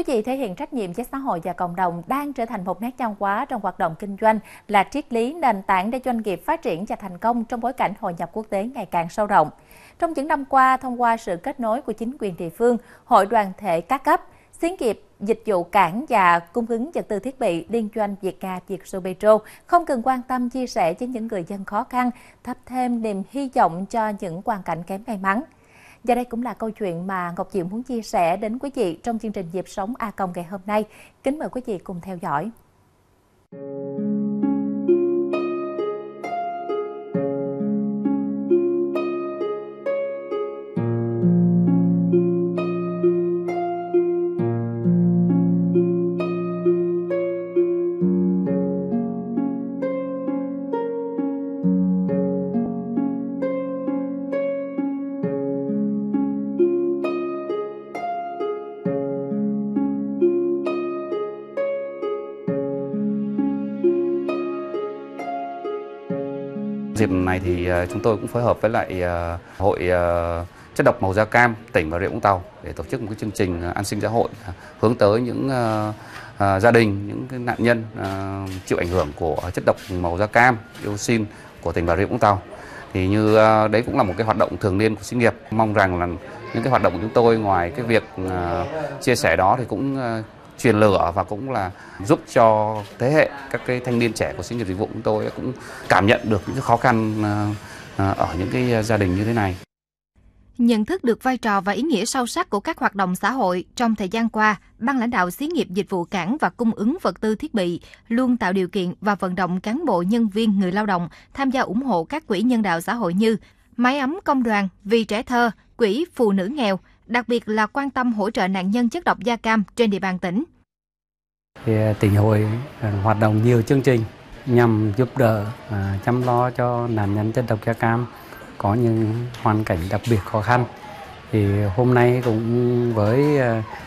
quý vị thể hiện trách nhiệm với xã hội và cộng đồng đang trở thành một nét văn quá trong hoạt động kinh doanh là triết lý nền tảng để doanh nghiệp phát triển và thành công trong bối cảnh hội nhập quốc tế ngày càng sâu rộng. Trong những năm qua, thông qua sự kết nối của chính quyền địa phương, hội đoàn thể các cấp, xí nghiệp dịch vụ cảng và cung ứng vật tư thiết bị liên doanh Việt Nga Việt Sô Petro không cần quan tâm chia sẻ với những người dân khó khăn, thắp thêm niềm hy vọng cho những hoàn cảnh kém may mắn. Và đây cũng là câu chuyện mà Ngọc Diệu muốn chia sẻ đến quý vị trong chương trình Dịp Sống A Còng ngày hôm nay. Kính mời quý vị cùng theo dõi. Dịp này thì ờ, chúng tôi cũng phối hợp với lại ờ, hội ờ, chất độc màu da cam tỉnh Bà Rịa Vũng Tàu để tổ chức một cái chương trình an sinh xã hội hướng tới những gia đình những cái nạn nhân chịu ảnh hưởng của chất độc màu da cam dioxin của tỉnh Bà Rịa Vũng Tàu thì như đấy cũng là một cái hoạt động thường niên của xí nghiệp mong rằng là những cái hoạt động của chúng tôi ngoài cái việc chia sẻ đó thì cũng truyền lửa và cũng là giúp cho thế hệ các cái thanh niên trẻ của xí nghiệp dịch vụ chúng tôi cũng cảm nhận được những khó khăn ờ, ờ, ở những cái ờ, gia đình như thế này. Nhận thức được vai trò và ý nghĩa sâu sắc của các hoạt động xã hội, trong thời gian qua, Ban lãnh đạo xí nghiệp dịch vụ cảng và cung ứng vật tư thiết bị luôn tạo điều kiện và vận động cán bộ nhân viên người lao động tham gia ủng hộ các quỹ nhân đạo xã hội như Máy ấm công đoàn, Vì trẻ thơ, Quỹ phụ nữ nghèo, đặc biệt là quan tâm hỗ trợ nạn nhân chất độc da cam trên địa bàn tỉnh. Thì à, tỉnh hội à, hoạt động nhiều chương trình nhằm giúp đỡ à, chăm lo cho nạn nhân chất độc da cam có những hoàn cảnh đặc biệt khó khăn. Thì hôm nay cũng với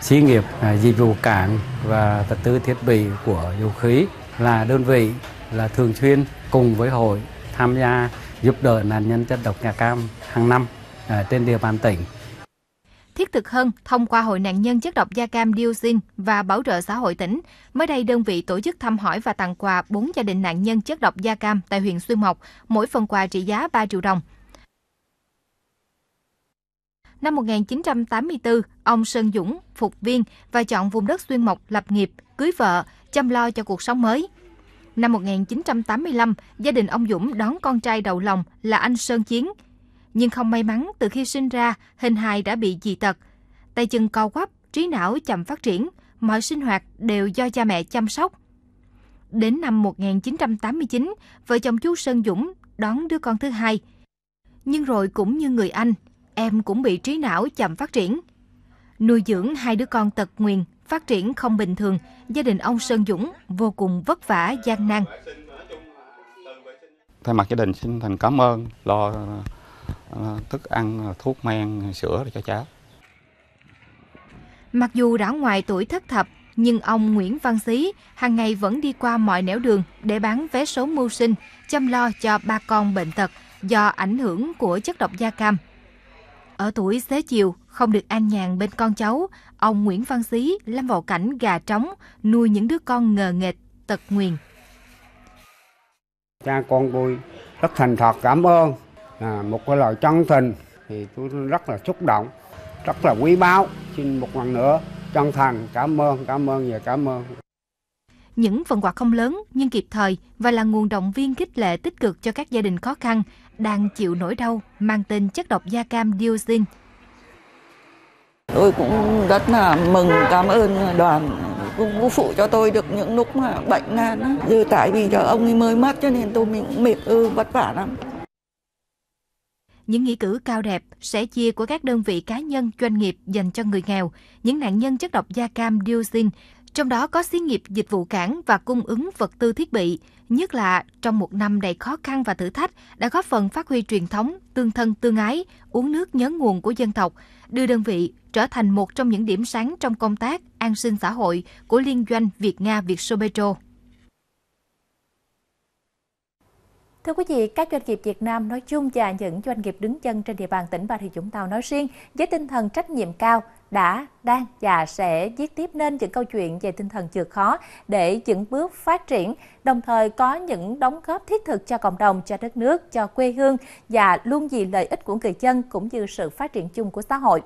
xí nghiệp dịch vụ cảng và vật tư thiết bị của dầu khí là đơn vị là thường xuyên cùng với hội tham gia giúp đỡ nạn nhân chất độc da cam hàng năm trên địa bàn tỉnh Thiết thực hơn, thông qua Hội nạn nhân chất độc da cam dioxin và Bảo trợ xã hội tỉnh, mới đây đơn vị tổ chức thăm hỏi và tặng quà bốn gia đình nạn nhân chất độc da cam tại huyện Xuyên Mộc, mỗi phần quà trị giá 3 triệu đồng. Năm 1984, ông Sơn Dũng, phục viên và chọn vùng đất Xuyên Mộc lập nghiệp, cưới vợ, chăm lo cho cuộc sống mới. Năm 1985, gia đình ông Dũng đón con trai đầu lòng là anh Sơn Chiến – nhưng không may mắn từ khi sinh ra, hình hài đã bị dị tật. Tay chân co quắp, trí não chậm phát triển, mọi sinh hoạt đều do cha mẹ chăm sóc. Đến năm 1989, vợ chồng chú Sơn Dũng đón đứa con thứ hai. Nhưng rồi cũng như người anh, em cũng bị trí não chậm phát triển. Nuôi dưỡng hai đứa con tật nguyền, phát triển không bình thường, gia đình ông Sơn Dũng vô cùng vất vả, gian nan. Thay mặt gia đình xin thành cảm ơn lo Ờ, thức ăn, ờ, thuốc men, ờ, sữa cho cháu. Mặc dù đã ngoài tuổi thất thập, nhưng ông Nguyễn Văn Xí hàng ngày vẫn đi qua mọi nẻo đường để bán vé số mưu sinh, chăm lo cho ba con bệnh tật do ảnh hưởng của chất độc da cam. Ở tuổi xế chiều, không được an nhàn bên con cháu, ông Nguyễn Văn Xí lâm vào cảnh gà trống, nuôi những đứa con ngờ nghệch, tật nguyền. Cha con tôi rất thành thật cảm ơn à, một cái lời chân tình thì tôi rất là xúc động rất là quý báu xin một lần nữa chân thành cảm ơn cảm ơn và cảm ơn những phần quà không lớn nhưng kịp thời và là nguồn động viên khích lệ tích cực cho các gia đình khó khăn đang chịu nỗi đau mang tên chất độc da cam dioxin. Tôi cũng rất là mừng cảm ơn đoàn cũng phụ cho tôi được những lúc mà bệnh nan. Giờ tại vì cho ông ấy mới mất cho nên tôi mình cũng mệt ư vất vả lắm những nghĩa cử cao đẹp, sẽ chia của các đơn vị cá nhân, doanh nghiệp dành cho người nghèo, những nạn nhân chất độc da cam dioxin, trong đó có xí nghiệp dịch vụ cảng và cung ứng vật tư thiết bị, nhất là trong một năm đầy khó khăn và thử thách đã góp phần phát huy truyền thống tương thân tương ái, uống nước nhớ nguồn của dân tộc, đưa đơn vị trở thành một trong những điểm sáng trong công tác an sinh xã hội của liên doanh Việt Nga Việt Sobeco. Thưa quý vị, các doanh nghiệp Việt Nam nói chung và những doanh nghiệp đứng chân trên địa bàn tỉnh Bà Rịa Vũng Tàu nói riêng với tinh thần trách nhiệm cao đã, đang và sẽ viết tiếp nên những câu chuyện về tinh thần vượt khó để vững bước phát triển, đồng thời có những đóng góp thiết thực cho cộng đồng, cho đất nước, cho quê hương và luôn vì lợi ích của người dân cũng như sự phát triển chung của xã hội.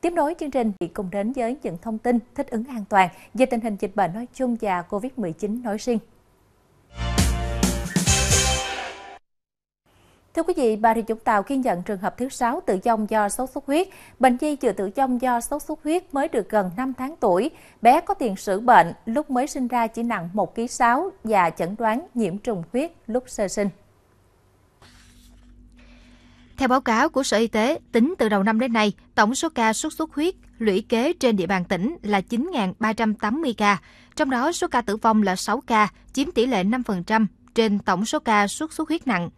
Tiếp nối chương trình thì cùng đến với những thông tin thích ứng an toàn về tình hình dịch bệnh nói chung và COVID-19 nói riêng. Thưa quý vị, Bà Rịa Vũng Tàu ghi nhận trường hợp thứ 6 tử vong do sốt xuất huyết. Bệnh nhi chưa tử vong do sốt xuất huyết mới được gần 5 tháng tuổi. Bé có tiền sử bệnh, lúc mới sinh ra chỉ nặng 1 kg 6 và chẩn đoán nhiễm trùng huyết lúc sơ sinh. Theo báo cáo của Sở Y tế, tính từ đầu năm đến nay, tổng số ca sốt xuất huyết lũy kế trên địa bàn tỉnh là 9.380 ca, trong đó số ca tử vong là 6 ca, chiếm tỷ lệ 5% trên tổng số ca sốt xuất huyết nặng.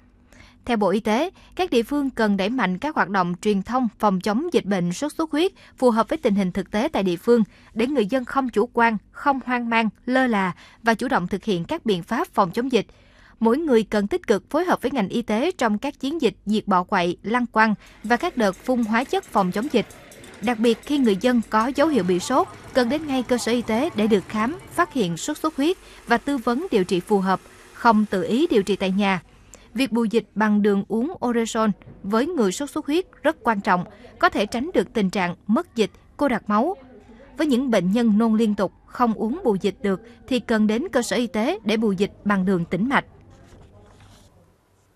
Theo Bộ Y tế, các địa phương cần đẩy mạnh các hoạt động truyền thông phòng chống dịch bệnh sốt xuất huyết phù hợp với tình hình thực tế tại địa phương để người dân không chủ quan, không hoang mang, lơ là và chủ động thực hiện các biện pháp phòng chống dịch. Mỗi người cần tích cực phối hợp với ngành y tế trong các chiến dịch diệt bọ quậy, lăng quăng và các đợt phun hóa chất phòng chống dịch. Đặc biệt khi người dân có dấu hiệu bị sốt, cần đến ngay cơ sở y tế để được khám, phát hiện sốt xuất huyết và tư vấn điều trị phù hợp, không tự ý điều trị tại nhà việc bù dịch bằng đường uống Oresol với người sốt xuất huyết rất quan trọng, có thể tránh được tình trạng mất dịch, cô đặc máu. Với những bệnh nhân nôn liên tục, không uống bù dịch được thì cần đến cơ sở y tế để bù dịch bằng đường tĩnh mạch.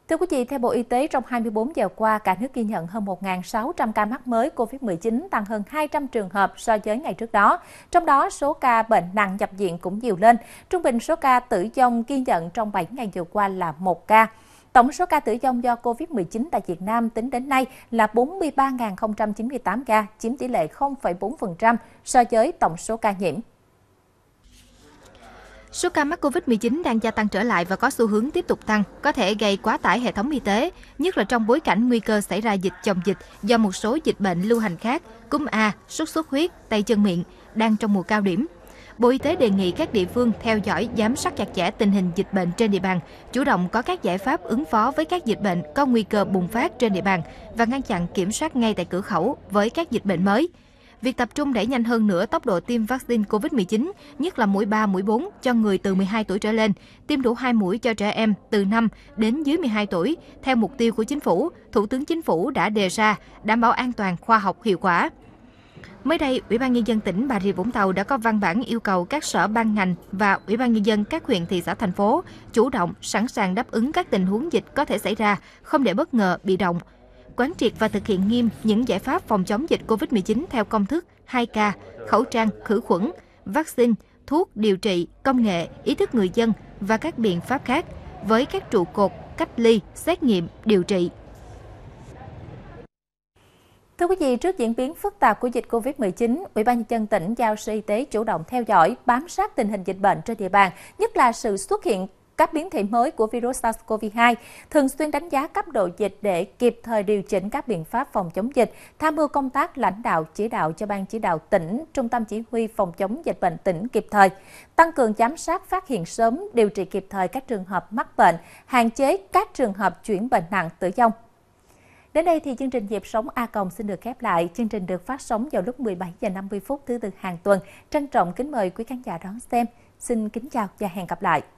Thưa quý vị, theo Bộ Y tế, trong 24 giờ qua, cả nước ghi nhận hơn 1.600 ca mắc mới COVID-19, tăng hơn 200 trường hợp so với ngày trước đó. Trong đó, số ca bệnh nặng nhập viện cũng nhiều lên. Trung bình số ca tử vong ghi nhận trong 7 ngày vừa qua là 1 ca. Tổng số ca tử vong do COVID-19 tại Việt Nam tính đến nay là 43.098 ca, chiếm tỷ lệ 0,4% so với tổng số ca nhiễm. Số ca mắc COVID-19 đang gia tăng trở lại và có xu hướng tiếp tục tăng, có thể gây quá tải hệ thống y tế, nhất là trong bối cảnh nguy cơ xảy ra dịch chồng dịch do một số dịch bệnh lưu hành khác, cúm A, sốt xuất huyết, tay chân miệng đang trong mùa cao điểm. Bộ Y tế đề nghị các địa phương theo dõi, giám sát chặt chẽ tình hình dịch bệnh trên địa bàn, chủ động có các giải pháp ứng phó với các dịch bệnh có nguy cơ bùng phát trên địa bàn và ngăn chặn kiểm soát ngay tại cửa khẩu với các dịch bệnh mới. Việc tập trung đẩy nhanh hơn nữa tốc độ tiêm vaccine COVID-19, nhất là mũi 3, mũi 4 cho người từ 12 tuổi trở lên, tiêm đủ 2 mũi cho trẻ em từ 5 đến dưới 12 tuổi, theo mục tiêu của chính phủ, Thủ tướng Chính phủ đã đề ra, đảm bảo an toàn khoa học hiệu quả. Mới đây, Ủy ban nhân dân tỉnh Bà Rịa Vũng Tàu đã có văn bản yêu cầu các sở ban ngành và Ủy ban nhân dân các huyện thị xã thành phố chủ động, sẵn sàng đáp ứng các tình huống dịch có thể xảy ra, không để bất ngờ bị động. Quán triệt và thực hiện nghiêm những giải pháp phòng chống dịch COVID-19 theo công thức 2K, khẩu trang, khử khuẩn, vaccine, thuốc, điều trị, công nghệ, ý thức người dân và các biện pháp khác với các trụ cột cách ly, xét nghiệm, điều trị, Thưa quý vị, trước diễn biến phức tạp của dịch COVID-19, Ủy ban nhân dân tỉnh giao Sở Y tế chủ động theo dõi, bám sát tình hình dịch bệnh trên địa bàn, nhất là sự xuất hiện các biến thể mới của virus SARS-CoV-2, thường xuyên đánh giá cấp độ dịch để kịp thời điều chỉnh các biện pháp phòng chống dịch, tham mưu công tác lãnh đạo chỉ đạo cho ban chỉ đạo tỉnh, trung tâm chỉ huy phòng chống dịch bệnh tỉnh kịp thời, tăng cường giám sát phát hiện sớm, điều trị kịp thời các trường hợp mắc bệnh, hạn chế các trường hợp chuyển bệnh nặng tử vong. Đến đây thì chương trình nhịp Sống A Còng xin được khép lại. Chương trình được phát sóng vào lúc 17 giờ 50 phút thứ tư hàng tuần. Trân trọng kính mời quý khán giả đón xem. Xin kính chào và hẹn gặp lại.